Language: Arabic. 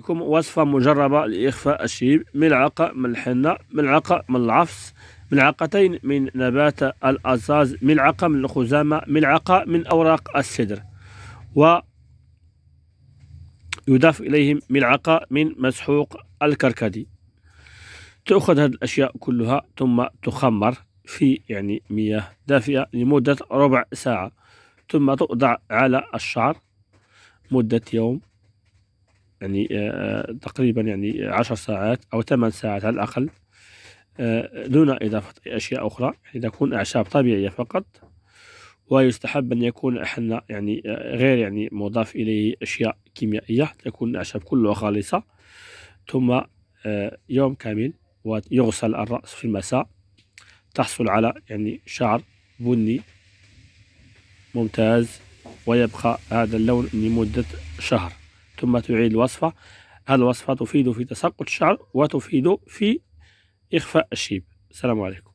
لكم وصفة مجربة لإخفاء الشيب ملعقة من الحنة ملعقة من العفص ملعقتين من نبات الأزاز ملعقة من الخزامة ملعقة من أوراق السدر و يضاف إليهم ملعقة من مسحوق الكركدي تأخذ هذه الأشياء كلها ثم تخمر في يعني مياه دافئة لمدة ربع ساعة ثم تؤضع على الشعر مدة يوم يعني آه، تقريبا يعني عشر ساعات أو ثمان ساعات على الأقل آه، دون إضافة أشياء أخرى يعني تكون أعشاب طبيعية فقط ويستحب أن يكون حنا يعني آه، غير يعني مضاف إليه أشياء كيميائية تكون الأعشاب كلها خالصة ثم يوم كامل ويغسل الرأس في المساء تحصل على يعني شعر بني ممتاز ويبقى هذا اللون لمدة شهر ثم تعيد الوصفة هذه الوصفة تفيد في تساقط الشعر وتفيد في إخفاء الشيب السلام عليكم